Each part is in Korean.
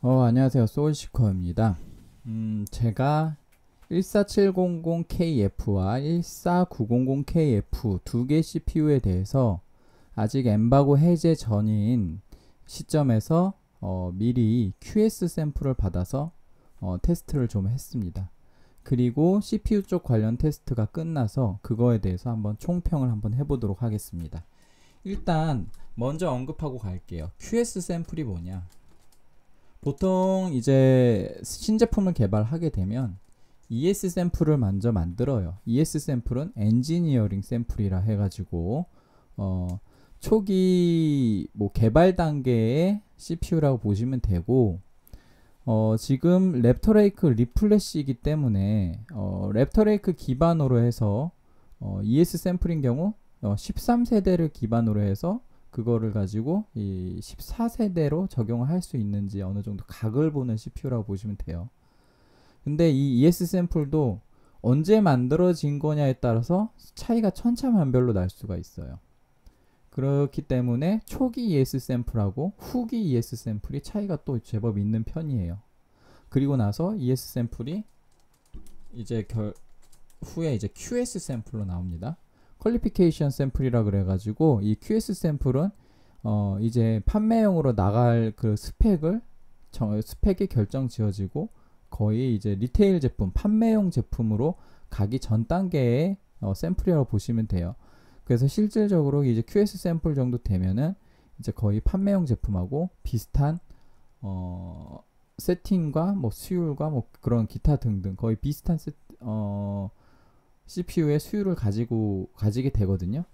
어, 안녕하세요. 소울시커입니다. 음, 제가 14700KF와 14900KF 두 개 CPU에 대해서 아직 엠바고 해제 전인 시점에서 어, 미리 QS 샘플을 받아서 어, 테스트를 좀 했습니다. 그리고 CPU 쪽 관련 테스트가 끝나서 그거에 대해서 한번 총평을 한번 해보도록 하겠습니다. 일단 먼저 언급하고 갈게요. QS 샘플이 뭐냐? 보통 이제 신제품을 개발하게 되면 ES 샘플을 먼저 만들어요. ES 샘플은 엔지니어링 샘플이라 해가지고 어, 초기 뭐 개발 단계의 CPU라고 보시면 되고 어, 지금 랩터레이크 리플래시이기 때문에 어, 랩터레이크 기반으로 해서 어, ES 샘플인 경우 어, 13세대를 기반으로 해서 그거를 가지고 이 14세대로 적용을 할 수 있는지 어느 정도 각을 보는 CPU라고 보시면 돼요. 근데 이 ES 샘플도 언제 만들어진 거냐에 따라서 차이가 천차만별로 날 수가 있어요. 그렇기 때문에 초기 ES 샘플하고 후기 ES 샘플이 차이가 또 제법 있는 편이에요. 그리고 나서 ES 샘플이 이제 결 후에 이제 QS 샘플로 나옵니다. 퀄리피케이션 샘플이라 그래가지고 이 QS 샘플은 어 이제 판매용으로 나갈 그 스펙을 스펙이 결정 지어지고 거의 이제 리테일 제품 판매용 제품으로 가기 전 단계의 어 샘플이라고 보시면 돼요. 그래서 실질적으로 이제 QS 샘플 정도 되면은 이제 거의 판매용 제품하고 비슷한 어 세팅과 뭐 수율과 뭐 그런 기타 등등 거의 비슷한 세, 어 CPU의 수율을 가지고 가지게 되거든요.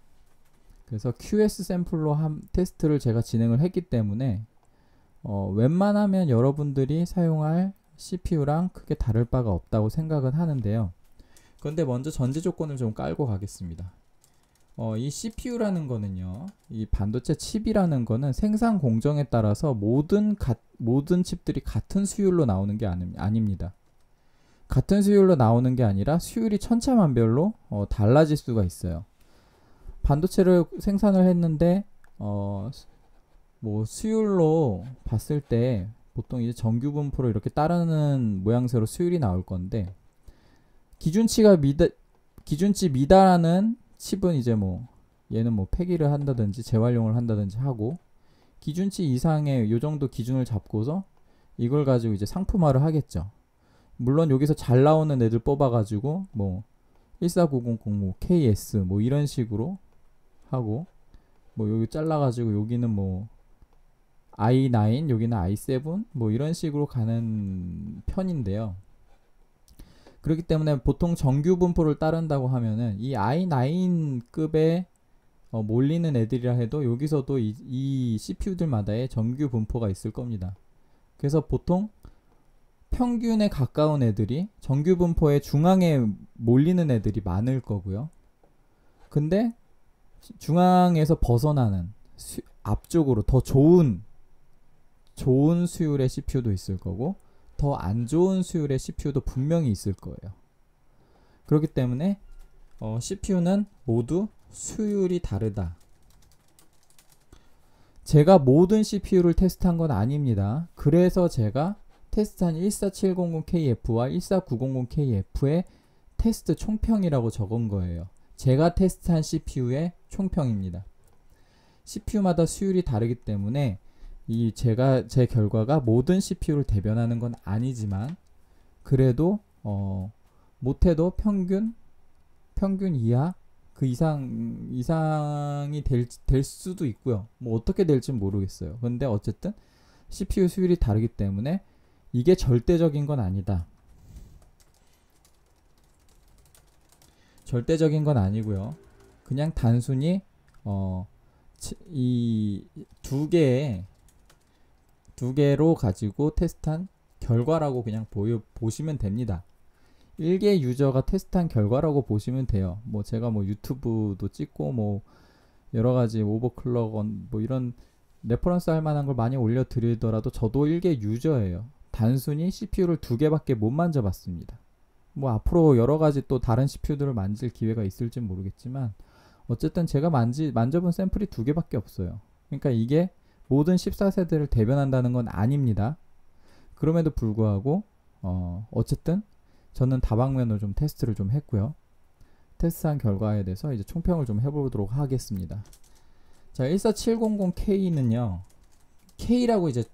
그래서 QS 샘플로 한 테스트를 제가 진행을 했기 때문에 어, 웬만하면 여러분들이 사용할 CPU랑 크게 다를 바가 없다고 생각은 하는데요. 그런데 먼저 전제 조건을 좀 깔고 가겠습니다. 어, 이 CPU라는 거는요, 이 반도체 칩이라는 거는 생산 공정에 따라서 모든 가, 모든 칩들이 같은 수율로 나오는 게 아니, 아닙니다. 같은 수율로 나오는 게 아니라 수율이 천차만별로 어, 달라질 수가 있어요. 반도체를 생산을 했는데 어, 뭐 수율로 봤을 때 보통 이제 정규 분포로 이렇게 따르는 모양새로 수율이 나올 건데 기준치가 미다 기준치 미달하는 칩은 이제 뭐 얘는 뭐 폐기를 한다든지 재활용을 한다든지 하고 기준치 이상의 요 정도 기준을 잡고서 이걸 가지고 이제 상품화를 하겠죠. 물론 여기서 잘 나오는 애들 뽑아가지고 뭐 1 4 9 0 0 5 KS 뭐 이런 식으로 하고 뭐 여기 잘라가지고 여기는 뭐 i9 여기는 i7 뭐 이런 식으로 가는 편인데요. 그렇기 때문에 보통 정규 분포를 따른다고 하면은 이 i9급에 어, 몰리는 애들이라 해도 여기서도 이, 이 CPU들마다의 정규 분포가 있을 겁니다. 그래서 보통 평균에 가까운 애들이 정규 분포의 중앙에 몰리는 애들이 많을 거고요. 근데 중앙에서 벗어나는 수, 앞쪽으로 더 좋은 좋은 수율의 CPU도 있을 거고 더 안 좋은 수율의 CPU도 분명히 있을 거예요. 그렇기 때문에 어, CPU는 모두 수율이 다르다. 제가 모든 CPU를 테스트한 건 아닙니다. 그래서 제가 테스트한 14700KF와 14900KF의 테스트 총평이라고 적은 거예요. 제가 테스트한 CPU의 총평입니다. CPU마다 수율이 다르기 때문에 이 제가 제 결과가 모든 CPU를 대변하는 건 아니지만 그래도 어 못해도 평균 평균 이하 그 이상 이상이 될, 될 수도 있고요. 뭐 어떻게 될지 모르겠어요. 근데 어쨌든 CPU 수율이 다르기 때문에 이게 절대적인 건 아니다. 절대적인 건 아니고요. 그냥 단순히 어, 이 두 개의 두 개로 가지고 테스트한 결과라고 그냥 보여, 보시면 됩니다. 1개 유저가 테스트한 결과라고 보시면 돼요. 뭐 제가 뭐 유튜브도 찍고 뭐 여러 가지 오버클럭 뭐 이런 레퍼런스 할 만한 걸 많이 올려 드리더라도 저도 1개 유저예요. 단순히 CPU를 두 개밖에 못 만져봤습니다. 뭐 앞으로 여러 가지 또 다른 CPU들을 만질 기회가 있을지 모르겠지만 어쨌든 제가 만지, 만져본 샘플이 두 개밖에 없어요. 그러니까 이게 모든 14세대를 대변한다는 건 아닙니다. 그럼에도 불구하고 어, 어쨌든 저는 다방면으로 좀 테스트를 좀 했고요. 테스트한 결과에 대해서 이제 총평을 좀 해보도록 하겠습니다. 자, 14700K는요. K라고 이제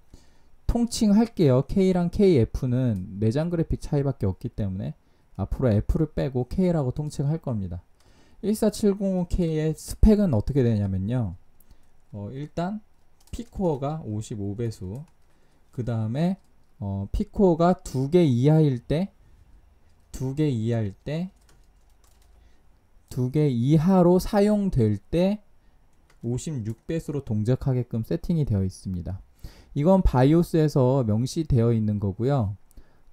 통칭할게요. K랑 KF는 내장 그래픽 차이밖에 없기 때문에 앞으로 F를 빼고 K라고 통칭할 겁니다. 14700K의 스펙은 어떻게 되냐면요. 어, 일단 P코어가 55배수 그 다음에 어, P코어가 2개 이하일 때 2개 이하일 때 2개 이하로 사용될 때 56배수로 동작하게끔 세팅이 되어 있습니다. 이건 바이오스에서 명시되어 있는 거고요.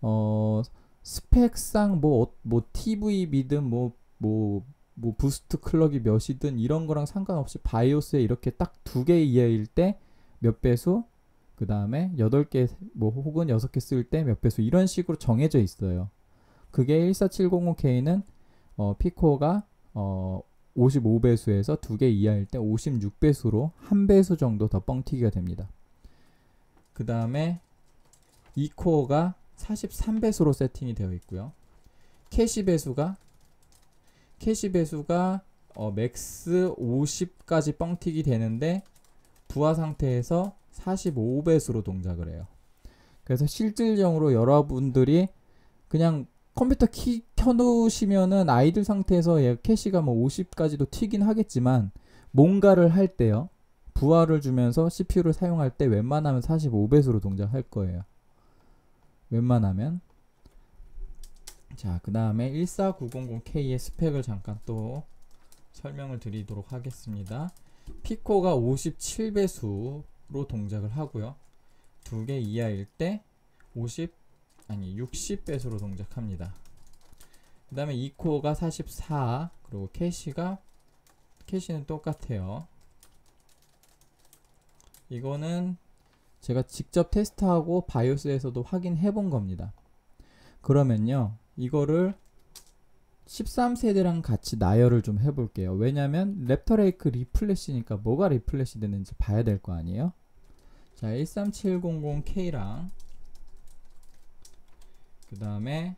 어, 스펙상 뭐, 뭐 TVB든 뭐, 뭐, 뭐 부스트 클럭이 몇이든 이런 거랑 상관없이 바이오스에 이렇게 딱 두 개 이하일 때 몇 배수, 그 다음에 여덟 개 뭐 혹은 여섯 개 쓸 때 몇 배수 이런 식으로 정해져 있어요. 그게 14705K는 어, 피코가 어, 55배수에서 두 개 이하일 때 56배수로 한 배수 정도 더 뻥튀기가 됩니다. 그 다음에 이코어가 43배수로 세팅이 되어 있고요. 캐시 배수가 캐시 배수가 어, 맥스 50까지 뻥튀기 되는데 부하 상태에서 45배수로 동작을 해요. 그래서 실질적으로 여러분들이 그냥 컴퓨터 키 켜놓으시면은 아이들 상태에서 캐시가 뭐 50까지도 튀긴 하겠지만 뭔가를 할 때요. 부하를 주면서 CPU를 사용할 때 웬만하면 45배수로 동작할 거예요. 웬만하면 자, 그 다음에 14900K의 스펙을 잠깐 또 설명을 드리도록 하겠습니다. 피코가 57배수로 동작을 하고요. 두 개 이하일 때 50, 아니 60배수로 동작합니다. 그 다음에 2코어가 44, 그리고 캐시가, 캐시는 똑같아요. 이거는 제가 직접 테스트하고 바이오스에서도 확인해 본 겁니다. 그러면요. 이거를 13세대랑 같이 나열을 좀 해볼게요. 왜냐면 랩터레이크 리플래시니까 뭐가 리플래시 되는지 봐야 될 거 아니에요? 자, 13700K랑 그 다음에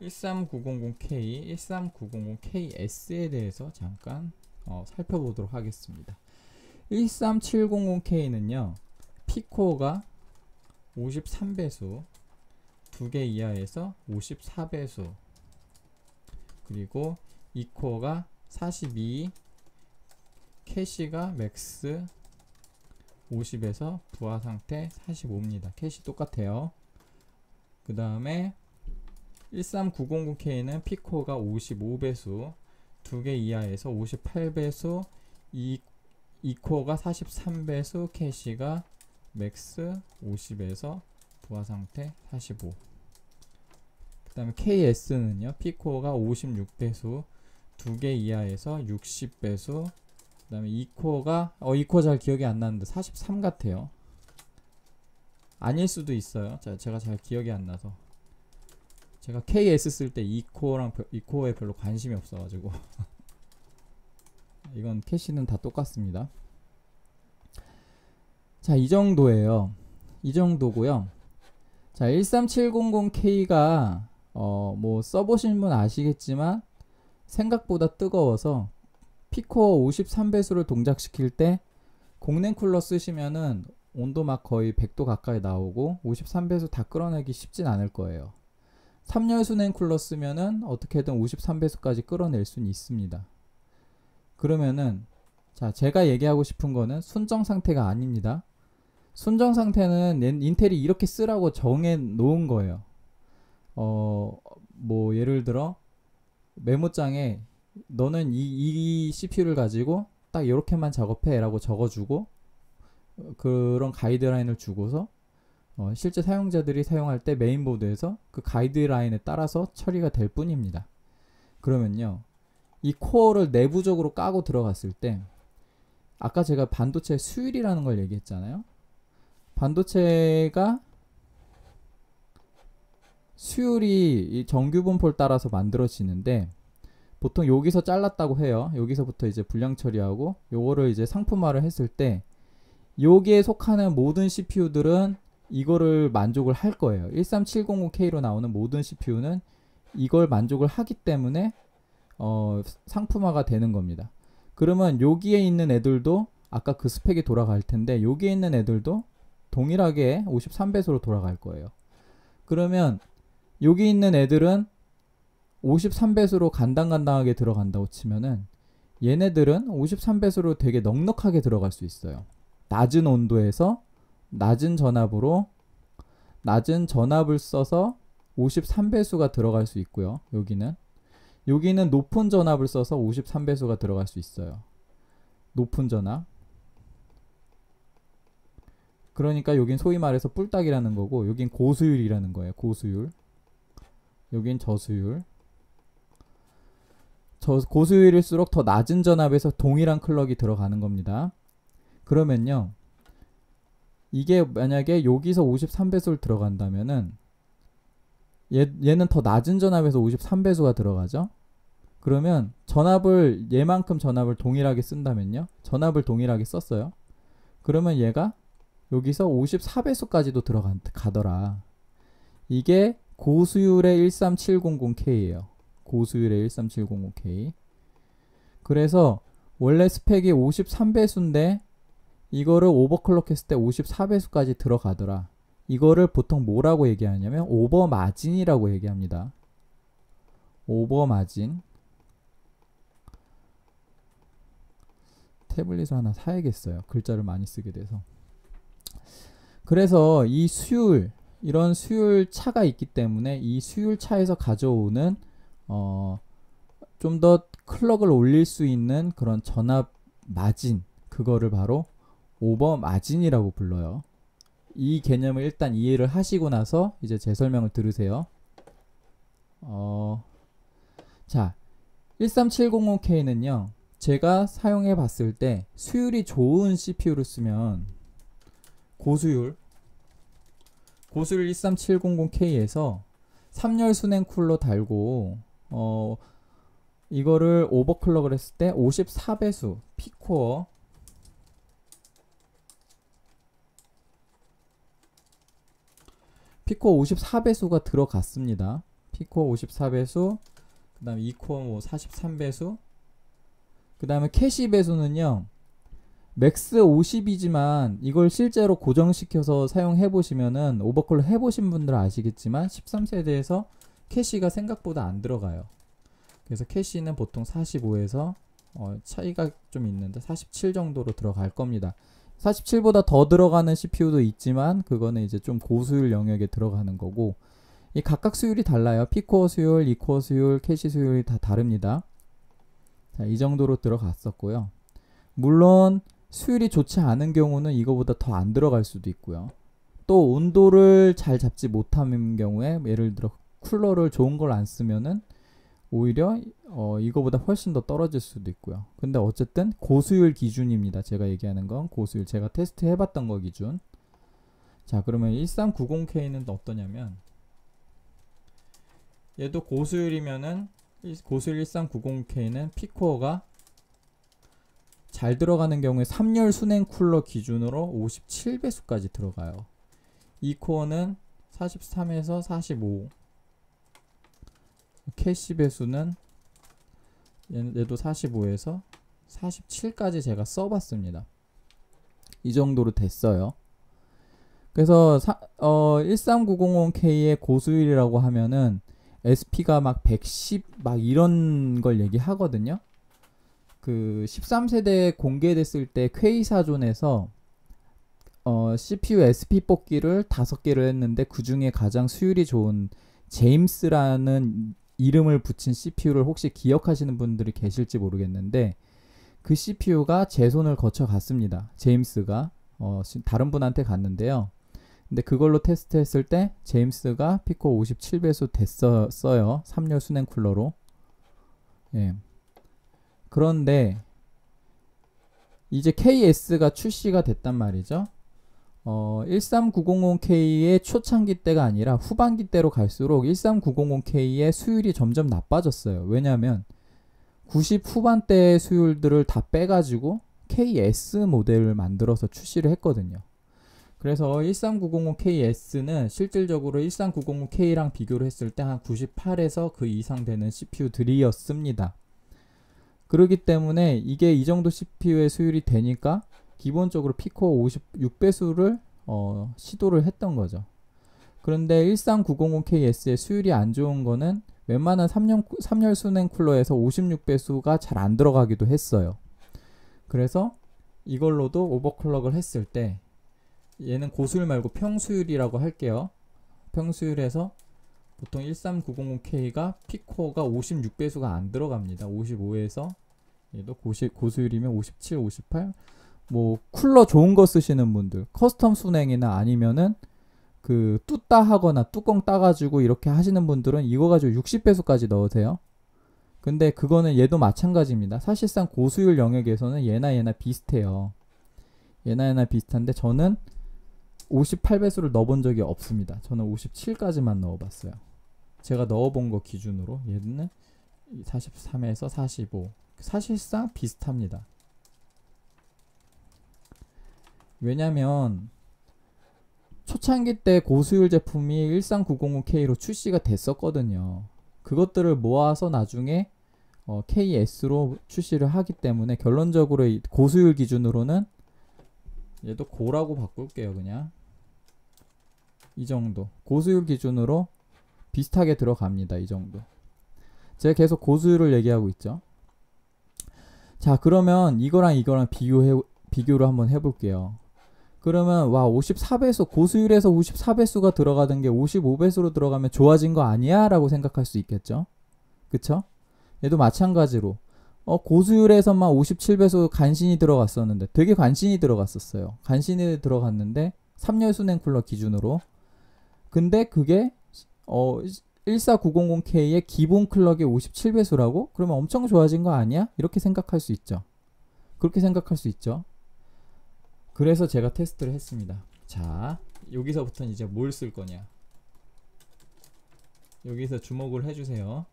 13900K, 13900KS에 대해서 잠깐 어, 살펴보도록 하겠습니다. 13700K는요. 피코가 53배수, 2개 이하에서 54배수, 그리고 이코가 42, 캐시가 맥스 50에서 부하 상태 45입니다. 캐시 똑같아요. 그 다음에 13900K는 피코가 55배수, 2개 이하에서 58배수, 이 이코어가 43배수 캐시가 맥스 50에서 부하 상태 45. 그 다음에 KS는요, P코어가 56배수, 2개 이하에서 60배수, 그 다음에 2코어가, 어, 2코어 잘 기억이 안 나는데 43 같아요. 아닐 수도 있어요. 자, 제가 잘 기억이 안 나서. 제가 KS 쓸때 2코어랑, 2코어에 별로 관심이 없어가지고. 이건 캐시는 다 똑같습니다. 자, 이 정도예요. 이 정도고요. 자, 13700K가 어, 뭐 써보신 분 아시겠지만 생각보다 뜨거워서 피코어 53배수를 동작시킬 때 공냉 쿨러 쓰시면은 온도 막 거의 100도 가까이 나오고 53배수 다 끌어내기 쉽진 않을 거예요. 3열수 냉쿨러 쓰면은 어떻게든 53배수까지 끌어낼 수는 있습니다. 그러면은 자 제가 얘기하고 싶은 거는 순정 상태가 아닙니다. 순정 상태는 인텔이 이렇게 쓰라고 정해 놓은 거예요. 어뭐 예를 들어 메모장에 너는 이, 이 CPU를 가지고 딱 이렇게만 작업해라고 적어주고 그런 가이드라인을 주고서 어, 실제 사용자들이 사용할 때 메인보드에서 그 가이드라인에 따라서 처리가 될 뿐입니다. 그러면요. 이 코어를 내부적으로 까고 들어갔을 때 아까 제가 반도체 수율이라는 걸 얘기했잖아요. 반도체가 수율이 정규 분포를 따라서 만들어지는데 보통 여기서 잘랐다고 해요. 여기서부터 이제 불량 처리하고 요거를 이제 상품화를 했을 때 여기에 속하는 모든 CPU들은 이거를 만족을 할 거예요. 13705K로 나오는 모든 CPU는 이걸 만족을 하기 때문에 어, 상품화가 되는 겁니다. 그러면 여기에 있는 애들도 아까 그 스펙이 돌아갈 텐데 여기에 있는 애들도 동일하게 53배수로 돌아갈 거예요. 그러면 여기 있는 애들은 53배수로 간당간당하게 들어간다고 치면은 얘네들은 53배수로 되게 넉넉하게 들어갈 수 있어요. 낮은 온도에서 낮은 전압으로 낮은 전압을 써서 53배수가 들어갈 수 있고요. 여기는 여기는 높은 전압을 써서 53배수가 들어갈 수 있어요. 높은 전압. 그러니까 여긴 소위 말해서 뿔딱이라는 거고 여긴 고수율이라는 거예요. 고수율. 여긴 저수율. 저 고수율일수록 더 낮은 전압에서 동일한 클럭이 들어가는 겁니다. 그러면요. 이게 만약에 여기서 53배수를 들어간다면은 얘, 얘는 더 낮은 전압에서 53배수가 들어가죠. 그러면 전압을 얘만큼 전압을 동일하게 쓴다면요. 전압을 동일하게 썼어요. 그러면 얘가 여기서 54배수까지도 들어가더라. 이게 고수율의 13700K예요. 고수율의 13700K. 그래서 원래 스펙이 53배수인데 이거를 오버클럭 했을 때 54배수까지 들어가더라. 이거를 보통 뭐라고 얘기하냐면 오버 마진이라고 얘기합니다. 오버 마진. 태블릿을 하나 사야겠어요. 글자를 많이 쓰게 돼서. 그래서 이 수율, 이런 수율 차가 있기 때문에 이 수율 차에서 가져오는 어, 좀 더 클럭을 올릴 수 있는 그런 전압 마진, 그거를 바로 오버 마진이라고 불러요. 이 개념을 일단 이해를 하시고 나서 이제 제 설명을 들으세요. 어, 자, 1 3 7 0 5 k 는요 제가 사용해 봤을 때 수율이 좋은 CPU를 쓰면 고수율 고수율 13700K에서 3열 순행 쿨러 달고 어 이거를 오버클럭을 했을 때 54배수 피코어 피코어 54배수가 들어갔습니다. 피코어 54배수 그 다음 2코어 뭐 43배수 그 다음에 캐시 배수는요. 맥스 50이지만 이걸 실제로 고정시켜서 사용해 보시면은 오버클럭 해 보신 분들 아시겠지만 13세대에서 캐시가 생각보다 안 들어가요. 그래서 캐시는 보통 45에서 어 차이가 좀 있는데 47 정도로 들어갈 겁니다. 47보다 더 들어가는 CPU도 있지만 그거는 이제 좀 고수율 영역에 들어가는 거고 이 각각 수율이 달라요. 피코어 수율, 이코어 수율, 캐시 수율이 다 다릅니다. 자, 이 정도로 들어갔었고요. 물론 수율이 좋지 않은 경우는 이거보다 더 안 들어갈 수도 있고요. 또 온도를 잘 잡지 못하는 경우에 예를 들어 쿨러를 좋은 걸 안 쓰면은 오히려 어, 이거보다 훨씬 더 떨어질 수도 있고요. 근데 어쨌든 고수율 기준입니다. 제가 얘기하는 건 고수율. 제가 테스트 해봤던 거 기준. 자 그러면 1390K는 어떠냐면 얘도 고수율이면은 고수 1390K는 피코어가 잘 들어가는 경우에 3열 순행 쿨러 기준으로 57배수까지 들어가요. 이 코어는 43에서 45 캐시 배수는 얘도 45에서 47까지 제가 써봤습니다. 이 정도로 됐어요. 그래서 어, 13905K의 고수율이라고 하면은 SP가 막 110 막 이런 걸 얘기하거든요. 그 13세대에 공개됐을 때 퀘이사존에서 어, CPU SP 뽑기를 다섯 개를 했는데 그 중에 가장 수율이 좋은 제임스라는 이름을 붙인 CPU를 혹시 기억하시는 분들이 계실지 모르겠는데 그 CPU가 제 손을 거쳐 갔습니다. 제임스가 어, 다른 분한테 갔는데요. 근데 그걸로 테스트했을 때 제임스가 피코 57배수 됐었어요. 3열 수냉 쿨러로. 예. 그런데 이제 KS가 출시가 됐단 말이죠. 어, 13900K의 초창기 때가 아니라 후반기 때로 갈수록 13900K의 수율이 점점 나빠졌어요. 왜냐하면 90 후반대의 수율들을 다 빼가지고 KS 모델을 만들어서 출시를 했거든요. 그래서 13905KS는 실질적으로 13905K랑 비교를 했을 때 한 98에서 그 이상 되는 CPU들이었습니다. 그러기 때문에 이게 이 정도 CPU의 수율이 되니까 기본적으로 피코 56배수를 어, 시도를 했던 거죠. 그런데 13905KS의 수율이 안 좋은 거는 웬만한 3열, 3열 순행 쿨러에서 56배수가 잘 안 들어가기도 했어요. 그래서 이걸로도 오버클럭을 했을 때 얘는 고수율 말고 평수율이라고 할게요. 평수율에서 보통 13900K가 피코가 56배수가 안 들어갑니다. 55에서 얘도 고시, 고수율이면 57, 58. 뭐 쿨러 좋은 거 쓰시는 분들 커스텀 순행이나 아니면은 그 뚜따 하거나 뚜껑 따가지고 이렇게 하시는 분들은 이거 가지고 60배수까지 넣으세요. 근데 그거는 얘도 마찬가지입니다. 사실상 고수율 영역에서는 얘나 얘나 비슷해요. 얘나 얘나 비슷한데 저는 58배수를 넣어본 적이 없습니다. 저는 57까지만 넣어봤어요. 제가 넣어본 거 기준으로 얘는 43에서 45 사실상 비슷합니다. 왜냐면 초창기 때 고수율 제품이 13905K로 출시가 됐었거든요. 그것들을 모아서 나중에 어, KS로 출시를 하기 때문에 결론적으로 고수율 기준으로는 얘도 고라고 바꿀게요 그냥 이 정도 고수율 기준으로 비슷하게 들어갑니다 이 정도 제가 계속 고수율을 얘기하고 있죠 자 그러면 이거랑 이거랑 비교해 비교를 한번 해볼게요 그러면 와 54배수 고수율에서 54배수가 들어가던 게 55배수로 들어가면 좋아진 거 아니야? 라고 생각할 수 있겠죠 그쵸? 얘도 마찬가지로 어, 고수율에서만 57배수 간신히 들어갔었는데 되게 간신히 들어갔었어요. 간신히 들어갔는데 3열 수냉 쿨러 기준으로 근데 그게 어 14900K의 기본 클럭의 57배수라고? 그러면 엄청 좋아진 거 아니야? 이렇게 생각할 수 있죠. 그렇게 생각할 수 있죠. 그래서 제가 테스트를 했습니다. 자, 여기서부터는 이제 뭘 쓸 거냐? 여기서 주목을 해주세요.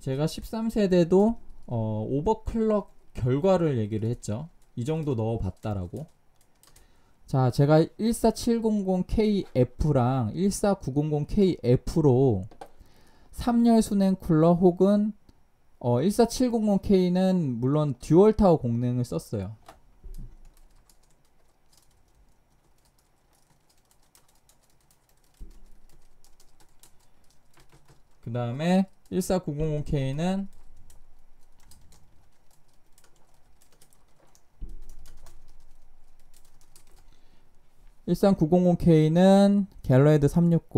제가 13세대도 어, 오버클럭 결과를 얘기를 했죠. 이 정도 넣어봤다라고. 자, 제가 14700KF랑 14900KF로 3열 순행 쿨러 혹은 어, 14700K는 물론 듀얼 타워 공능을 썼어요. 그 다음에 14900K는 13900K는 갤러헤드 360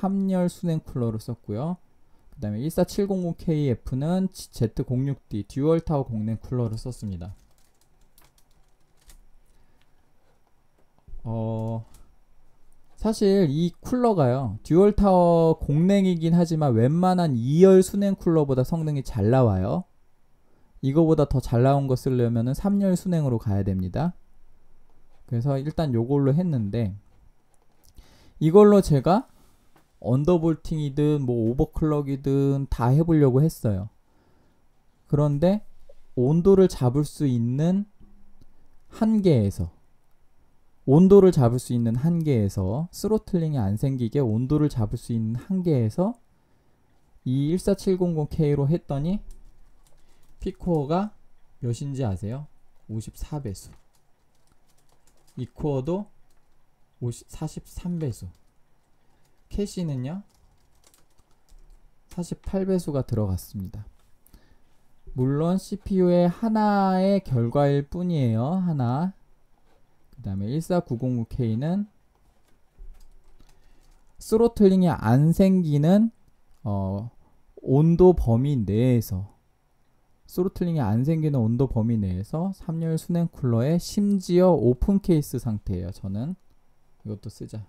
3열 수냉 쿨러를 썼고요. 그 다음에 14700KF는 Z06D 듀얼 타워 공냉 쿨러를 썼습니다. 어, 사실 이 쿨러가요. 듀얼 타워 공냉이긴 하지만 웬만한 2열 수냉 쿨러보다 성능이 잘 나와요. 이거보다 더 잘 나온 거 쓰려면 3열 수냉으로 가야 됩니다. 그래서 일단 요걸로 했는데 이걸로 제가 언더볼팅이든 뭐 오버클럭이든 다 해보려고 했어요. 그런데 온도를 잡을 수 있는 한계에서 온도를 잡을 수 있는 한계에서 스로틀링이 안 생기게 온도를 잡을 수 있는 한계에서 이 14700K로 했더니 피코어가 몇인지 아세요? 54배수 이코어도 50, 43배수 캐시는요 48배수가 들어갔습니다 물론 CPU의 하나의 결과일 뿐이에요 하나 그 다음에 14909K는 스로틀링이 안 생기는 어, 온도 범위 내에서 소로틀링이안 생기는 온도 범위 내에서 3열 수냉 쿨러에 심지어 오픈 케이스 상태예요. 저는 이것도 쓰자.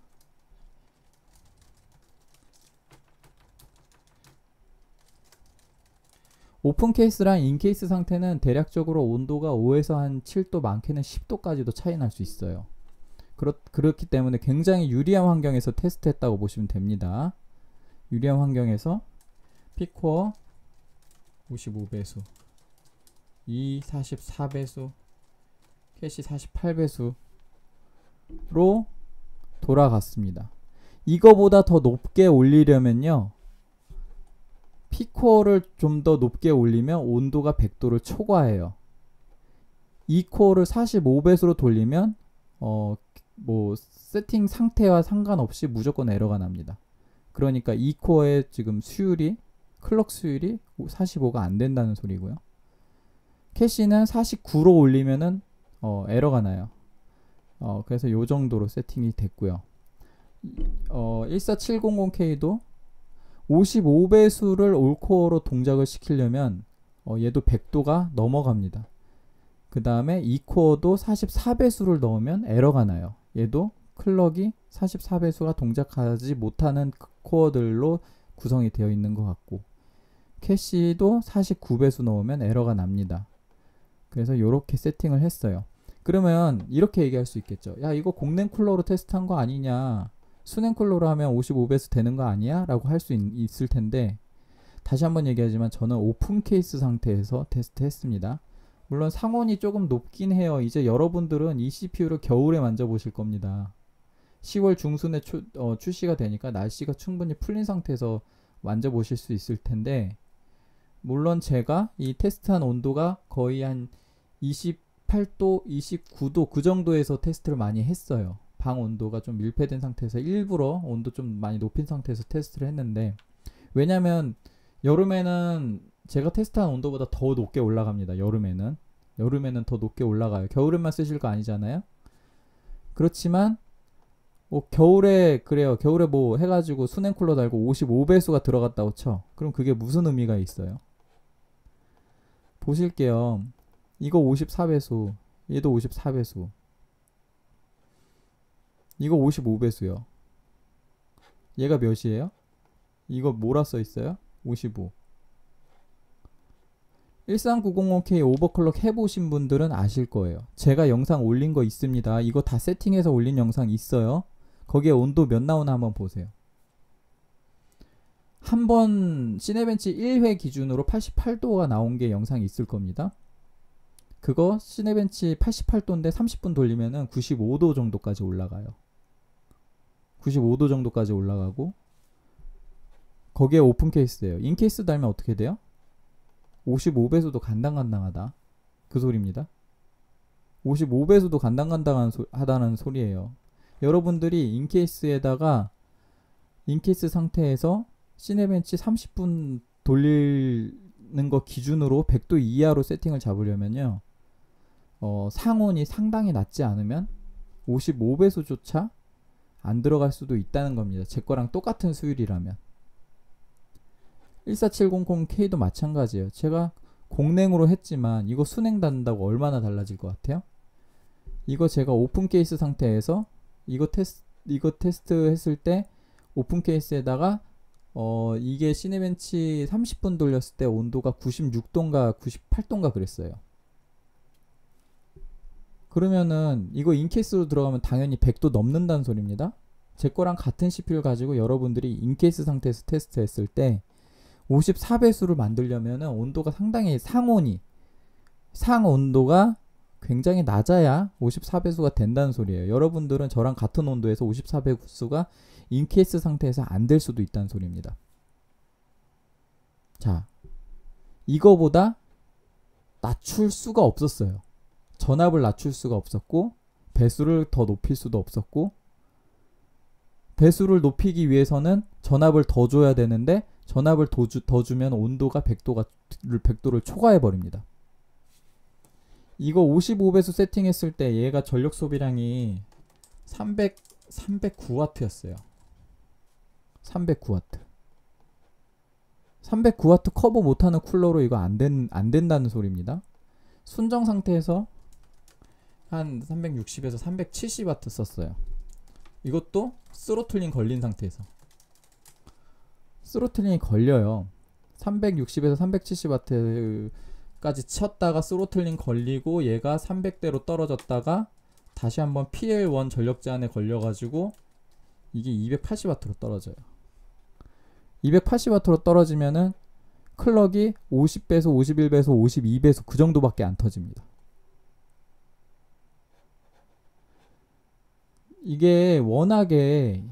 오픈 케이스랑 인 케이스 상태는 대략적으로 온도가 5에서 한 7도 많게는 10도까지도 차이 날 수 있어요. 그렇, 그렇기 때문에 굉장히 유리한 환경에서 테스트했다고 보시면 됩니다. 유리한 환경에서 피코어 55배수 2 44배수 캐시 48배수로 돌아갔습니다. 이거보다 더 높게 올리려면요. 피코어를 좀 더 높게 올리면 온도가 100도를 초과해요. 2코어를 45배수로 돌리면 어, 뭐 세팅 상태와 상관없이 무조건 에러가 납니다. 그러니까 2코어의 지금 수율이 클럭 수율이 45가 안 된다는 소리고요. 캐시는 49로 올리면은 어, 에러가 나요. 어, 그래서 이 정도로 세팅이 됐고요. 어, 14700K도 55배수를 올코어로 동작을 시키려면 어, 얘도 100도가 넘어갑니다. 그 다음에 2코어도 44배수를 넣으면 에러가 나요. 얘도 클럭이 44배수가 동작하지 못하는 그 코어들로 구성이 되어 있는 것 같고 캐시도 49배수 넣으면 에러가 납니다. 그래서 이렇게 세팅을 했어요. 그러면 이렇게 얘기할 수 있겠죠. 야 이거 공냉 쿨러로 테스트한 거 아니냐. 수냉 쿨러로 하면 55배수 되는 거 아니야? 라고 할 수 있을 텐데 다시 한번 얘기하지만 저는 오픈 케이스 상태에서 테스트했습니다. 물론 상온이 조금 높긴 해요. 이제 여러분들은 이 CPU를 겨울에 만져보실 겁니다. 10월 중순에 추, 어, 출시가 되니까 날씨가 충분히 풀린 상태에서 만져보실 수 있을 텐데 물론 제가 이 테스트한 온도가 거의 한 28도, 29도 그 정도에서 테스트를 많이 했어요. 방 온도가 좀 밀폐된 상태에서 일부러 온도 좀 많이 높인 상태에서 테스트를 했는데 왜냐면 여름에는 제가 테스트한 온도보다 더 높게 올라갑니다. 여름에는 여름에는 더 높게 올라가요. 겨울에만 쓰실 거 아니잖아요. 그렇지만 뭐 겨울에 그래요. 겨울에 뭐 해가지고 수냉 쿨러 달고 55배수가 들어갔다고 쳐. 그럼 그게 무슨 의미가 있어요? 보실게요. 이거 54배수 얘도 54배수 이거 55배수요 얘가 몇이에요? 이거 뭐라 써있어요? 55 13905K 오버클럭 해보신 분들은 아실 거예요. 제가 영상 올린 거 있습니다. 이거 다 세팅해서 올린 영상 있어요. 거기에 온도 몇 나오나 한번 보세요. 한번 시네벤치 1회 기준으로 88도가 나온 게 영상이 있을 겁니다. 그거 시네벤치 88도인데 30분 돌리면은 95도 정도까지 올라가요. 95도 정도까지 올라가고 거기에 오픈 케이스예요. 인 케이스 달면 어떻게 돼요? 55배수도 간당간당하다. 그 소리입니다. 55배수도 간당간당하다는 소리예요. 여러분들이 인케이스에다가 인케이스 상태에서 시네벤치 30분 돌리는 거 기준으로 100도 이하로 세팅을 잡으려면요. 어, 상온이 상당히 낮지 않으면 55배수조차 안 들어갈 수도 있다는 겁니다. 제 거랑 똑같은 수율이라면. 14700K도 마찬가지예요. 제가 공냉으로 했지만 이거 순행 닫는다고 얼마나 달라질 것 같아요? 이거 제가 오픈 케이스 상태에서 이거 테스트 이거 테스트 했을 때 오픈 케이스에다가 어 이게 시네벤치 30분 돌렸을 때 온도가 96도인가 98도인가 그랬어요. 그러면은 이거 인케이스로 들어가면 당연히 100도 넘는다는 소리입니다. 제 거랑 같은 CPU를 가지고 여러분들이 인케이스 상태에서 테스트했을 때 54배수를 만들려면은 온도가 상당히 상온이 상온도가 굉장히 낮아야 54배수가 된다는 소리예요. 여러분들은 저랑 같은 온도에서 54배수가 인케이스 상태에서 안 될 수도 있다는 소리입니다. 자, 이거보다 낮출 수가 없었어요. 전압을 낮출 수가 없었고 배수를 더 높일 수도 없었고 배수를 높이기 위해서는 전압을 더 줘야 되는데 전압을 더, 주, 더 주면 온도가 100도가 100도를 초과해 버립니다. 이거 55배수 세팅했을 때 얘가 전력 소비량이 300 309W였어요. 3 0 9와트3 0 9와트 커버 못하는 쿨러로 이거 안, 된, 안 된다는 소리입니다. 순정 상태에서 한 360에서 370와트 썼어요. 이것도 스로틀링 걸린 상태에서 스로틀링이 걸려요. 360에서 370와트까지 쳤다가 스로틀링 걸리고 얘가 300대로 떨어졌다가 다시 한번 PL1 전력 제한에 걸려가지고 이게 2 8 0와트로 떨어져요. 2 8 0와트로 떨어지면은 클럭이 5 0배에서5 1배에서5 2배에서그 정도밖에 안 터집니다. 이게 워낙에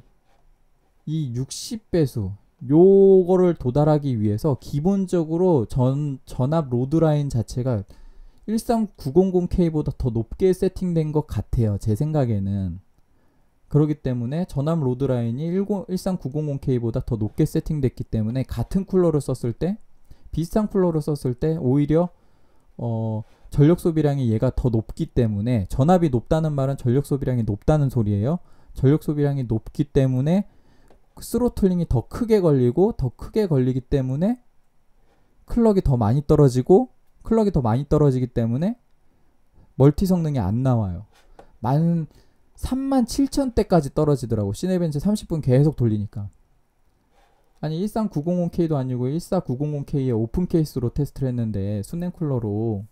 이 60배수 요거를 도달하기 위해서 기본적으로 전 전압 로드라인 자체가 13900K보다 더 높게 세팅된 것 같아요. 제 생각에는. 그러기 때문에 전압 로드 라인이 13900K보다 더 높게 세팅됐기 때문에 같은 쿨러를 썼을 때 비슷한 쿨러를 썼을 때 오히려 어 전력 소비량이 얘가 더 높기 때문에 전압이 높다는 말은 전력 소비량이 높다는 소리예요. 전력 소비량이 높기 때문에 스로틀링이 더 크게 걸리고 더 크게 걸리기 때문에 클럭이 더 많이 떨어지고 클럭이 더 많이 떨어지기 때문에 멀티 성능이 안 나와요. 만 3만 7천 대까지 떨어지더라고. 시네벤치 30분 계속 돌리니까. 아니 13900K도 아니고 14900K의 오픈 케이스로 테스트를 했는데 순냉 쿨러로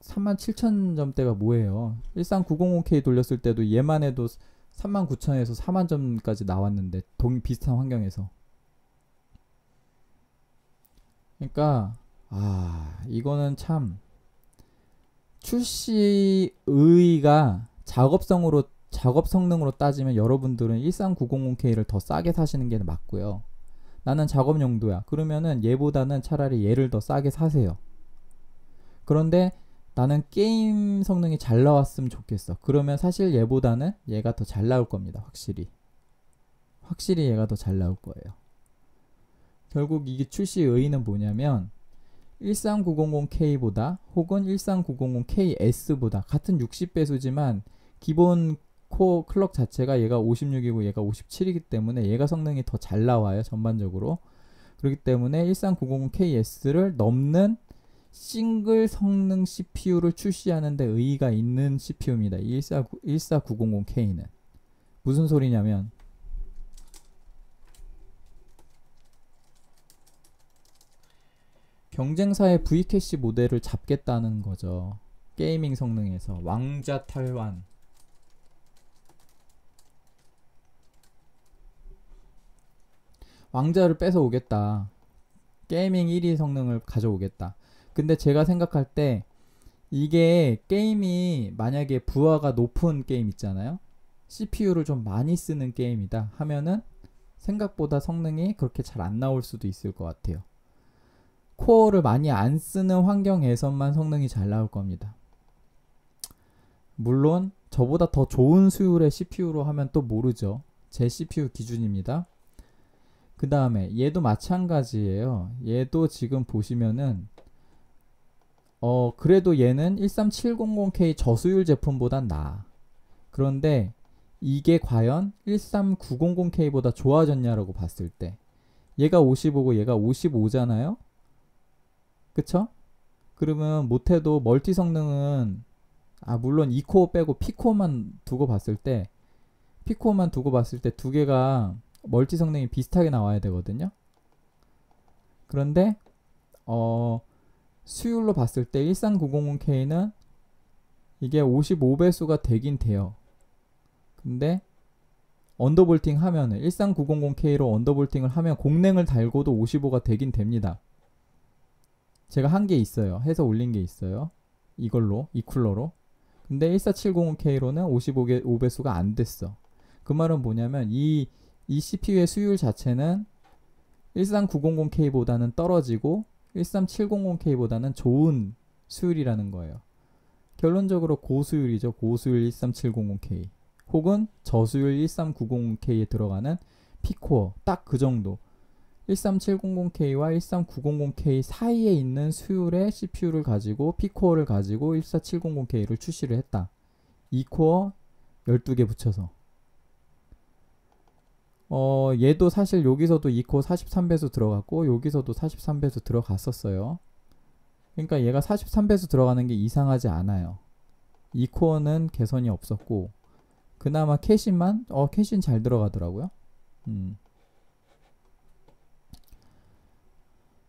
3 7 0 0 0 점대가 뭐예요? 1 3 905K 돌렸을 때도 얘만 해도 3 9 0 0 0에서 4만 점까지 나왔는데 동 비슷한 환경에서. 그러니까 아 이거는 참 출시의가 의 작업성으로 작업 성능으로 따지면 여러분들은 1 3 900K를 더 싸게 사시는 게 맞고요. 나는 작업 용도야. 그러면은 얘보다는 차라리 얘를 더 싸게 사세요. 그런데 나는 게임 성능이 잘 나왔으면 좋겠어. 그러면 사실 얘보다는 얘가 더 잘 나올 겁니다. 확실히. 확실히 얘가 더 잘 나올 거예요. 결국 이게 출시 의의는 뭐냐면 13900K보다 혹은 13900KS보다 같은 60배수지만 기본 코어 클럭 자체가 얘가 56이고 얘가 57이기 때문에 얘가 성능이 더 잘 나와요. 전반적으로. 그렇기 때문에 13900KS를 넘는 싱글 성능 CPU를 출시하는데 의의가 있는 CPU입니다. 149, 0 0 k 는 무슨 소리냐면, 경쟁사의 V캐시 모델을 잡겠다는 거죠. 게이밍 성능에서. 왕자 탈환. 왕자를 뺏어오겠다. 게이밍 1위 성능을 가져오겠다. 근데 제가 생각할 때 이게 게임이 만약에 부하가 높은 게임 있잖아요. CPU를 좀 많이 쓰는 게임이다 하면은 생각보다 성능이 그렇게 잘 안 나올 수도 있을 것 같아요. 코어를 많이 안 쓰는 환경에서만 성능이 잘 나올 겁니다. 물론 저보다 더 좋은 수율의 CPU로 하면 또 모르죠. 제 CPU 기준입니다. 그 다음에 얘도 마찬가지예요. 얘도 지금 보시면은 어, 그래도 얘는 13700K 저수율 제품보단 나아. 그런데 이게 과연 13900K보다 좋아졌냐라고 봤을 때 얘가 55고 얘가 55잖아요? 그쵸? 그러면 못해도 멀티 성능은 아 물론 2코어 빼고 피코어만 두고 봤을 때 피코어만 두고 봤을 때 두 개가 멀티 성능이 비슷하게 나와야 되거든요. 그런데 어 수율로 봤을 때 13900K는 이게 55배수가 되긴 돼요. 근데 언더볼팅 하면은 13900K로 언더볼팅을 하면 공랭을 달고도 55가 되긴 됩니다. 제가 한 게 있어요. 해서 올린 게 있어요. 이걸로 이 쿨러로. 근데 14700K로는 55개 5배수가 안 됐어. 그 말은 뭐냐면 이 이 CPU의 수율 자체는 13900K보다는 떨어지고 13700K보다는 좋은 수율이라는 거예요. 결론적으로 고수율이죠. 고수율 13700K 혹은 저수율 13900K에 들어가는 피코어 딱 그 정도 13700K와 13900K 사이에 있는 수율의 CPU를 가지고 피코어를 가지고 14700K를 출시를 했다. 2코어 12개 붙여서 어, 얘도 사실 여기서도 2코 43배수 들어갔고 여기서도 43배수 들어갔었어요. 그러니까 얘가 43배수 들어가는 게 이상하지 않아요. 2코어는 개선이 없었고 그나마 캐신만 어 캐신 잘 들어가더라고요. 음.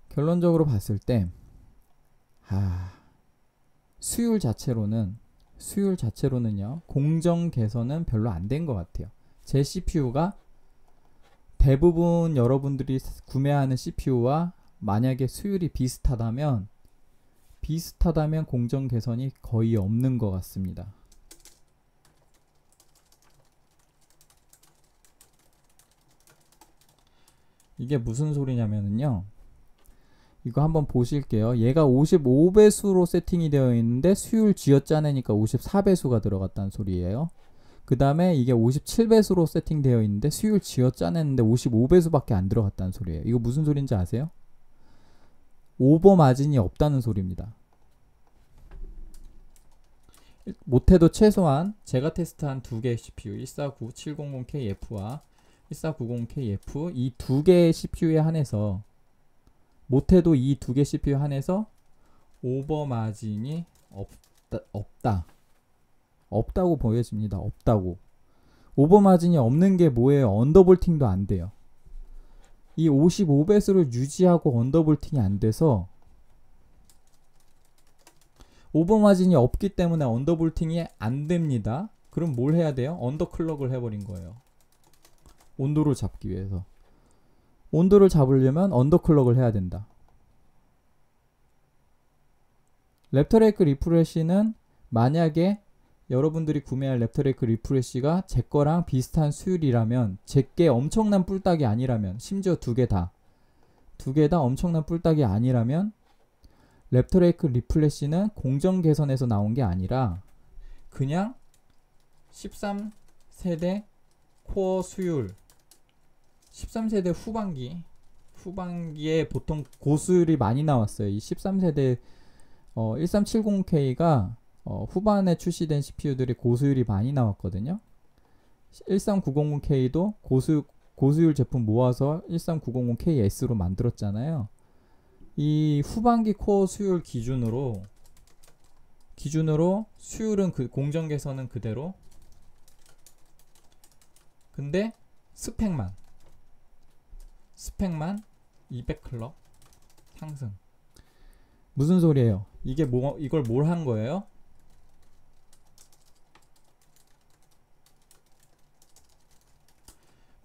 결론적으로 봤을 때 아, 수율 자체로는 수율 자체로는요 공정 개선은 별로 안 된 것 같아요. 제 CPU가 대부분 여러분들이 구매하는 CPU와 만약에 수율이 비슷하다면 비슷하다면 공정 개선이 거의 없는 것 같습니다. 이게 무슨 소리냐면요. 이거 한번 보실게요. 얘가 55배수로 세팅이 되어 있는데 수율 쥐어짜내니까 54배수가 들어갔다는 소리예요. 그 다음에 이게 57배수로 세팅되어 있는데 수율 지어 짜냈는데 55배수밖에 안 들어갔다는 소리예요. 이거 무슨 소리인지 아세요? 오버 마진이 없다는 소리입니다. 못해도 최소한 제가 테스트한 두 개의 CPU 149700KF와 1490KF 이 두 개의 CPU에 한해서 못해도 이 두 개 CPU 한해서 오버 마진이 없다, 없다. 없다고 보여집니다. 없다고. 오버마진이 없는 게 뭐예요? 언더볼팅도 안 돼요. 이 55배수를 유지하고 언더볼팅이 안 돼서 오버마진이 없기 때문에 언더볼팅이 안 됩니다. 그럼 뭘 해야 돼요? 언더클럭을 해버린 거예요. 온도를 잡기 위해서. 온도를 잡으려면 언더클럭을 해야 된다. 랩터레이크 리프레시는 만약에 여러분들이 구매할 랩터레이크 리프레시가제 거랑 비슷한 수율이라면 제게 엄청난 뿔딱이 아니라면 심지어 두 개 다 두 개 다 엄청난 뿔딱이 아니라면 랩터레이크 리플래시는 공정 개선에서 나온 게 아니라 그냥 13세대 코어 수율 13세대 후반기 후반기에 보통 고수율이 많이 나왔어요. 이 13세대 어, 1370K가 어, 후반에 출시된 CPU들이 고수율이 많이 나왔거든요. 13900K도 고수, 고수율 제품 모아서 13900KS로 만들었잖아요. 이 후반기 코어 수율 기준으로 기준으로 수율은 그 공정 개선은 그대로 근데 스펙만 스펙만 200클럭 상승 무슨 소리예요? 이게 뭐 이걸 뭘 한 거예요?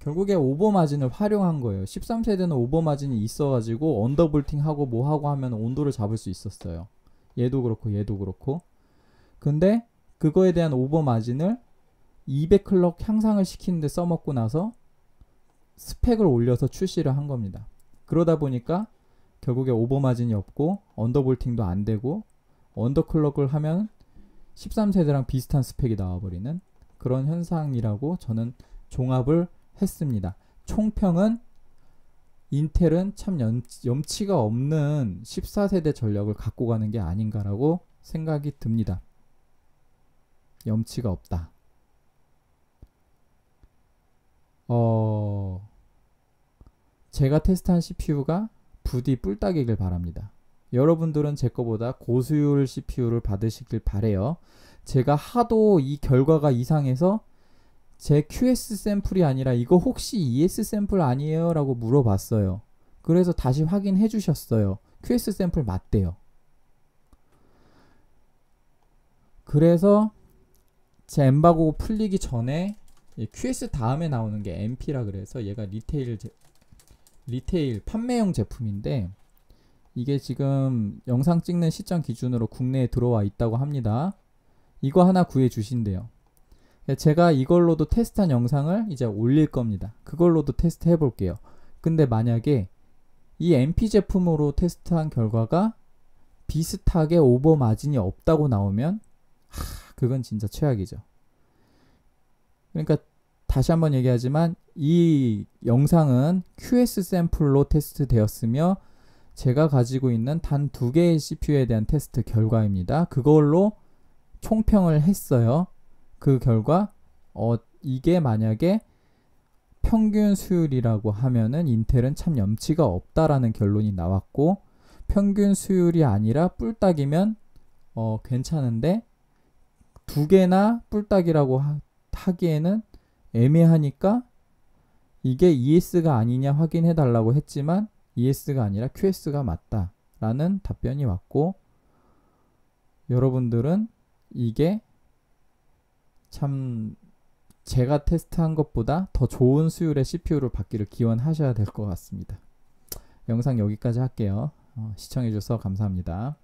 결국에 오버 마진을 활용한 거예요. 13세대는 오버 마진이 있어가지고 언더볼팅하고 뭐하고 하면 온도를 잡을 수 있었어요. 얘도 그렇고 얘도 그렇고. 근데 그거에 대한 오버 마진을 200클럭 향상을 시키는데 써먹고 나서 스펙을 올려서 출시를 한 겁니다. 그러다 보니까 결국에 오버 마진이 없고 언더볼팅도 안 되고 언더클럭을 하면 13세대랑 비슷한 스펙이 나와버리는 그런 현상이라고 저는 종합을 했습니다. 총평은 인텔은 참 염, 염치가 없는 14세대 전력을 갖고 가는 게 아닌가라고 생각이 듭니다. 염치가 없다. 어, 제가 테스트한 CPU가 부디 뿔딱이길 바랍니다. 여러분들은 제 거보다 고수율 CPU를 받으시길 바래요. 제가 하도 이 결과가 이상해서 제 QS 샘플이 아니라 이거 혹시 ES 샘플 아니에요? 라고 물어봤어요. 그래서 다시 확인해 주셨어요. QS 샘플 맞대요. 그래서 제 엠바고 풀리기 전에 QS 다음에 나오는 게 MP라 그래서 얘가 리테일 제, 리테일 판매용 제품인데 이게 지금 영상 찍는 시점 기준으로 국내에 들어와 있다고 합니다. 이거 하나 구해 주신대요. 네, 제가 이걸로도 테스트한 영상을 이제 올릴 겁니다. 그걸로도 테스트 해볼게요. 근데 만약에 이 MP 제품으로 테스트한 결과가 비슷하게 오버 마진이 없다고 나오면 하, 그건 진짜 최악이죠. 그러니까 다시 한번 얘기하지만 이 영상은 QS 샘플로 테스트 되었으며 제가 가지고 있는 단 두 개의 CPU에 대한 테스트 결과입니다. 그걸로 총평을 했어요. 그 결과 어 이게 만약에 평균 수율이라고 하면은 인텔은 참 염치가 없다라는 결론이 나왔고 평균 수율이 아니라 뿔딱이면 어 괜찮은데 두 개나 뿔딱이라고 하, 하기에는 애매하니까 이게 ES가 아니냐 확인해 달라고 했지만 ES가 아니라 QS가 맞다라는 답변이 왔고 여러분들은 이게 참 제가 테스트한 것보다 더 좋은 수율의 CPU를 받기를 기원하셔야 될 것 같습니다. 영상 여기까지 할게요. 어, 시청해주셔서 감사합니다.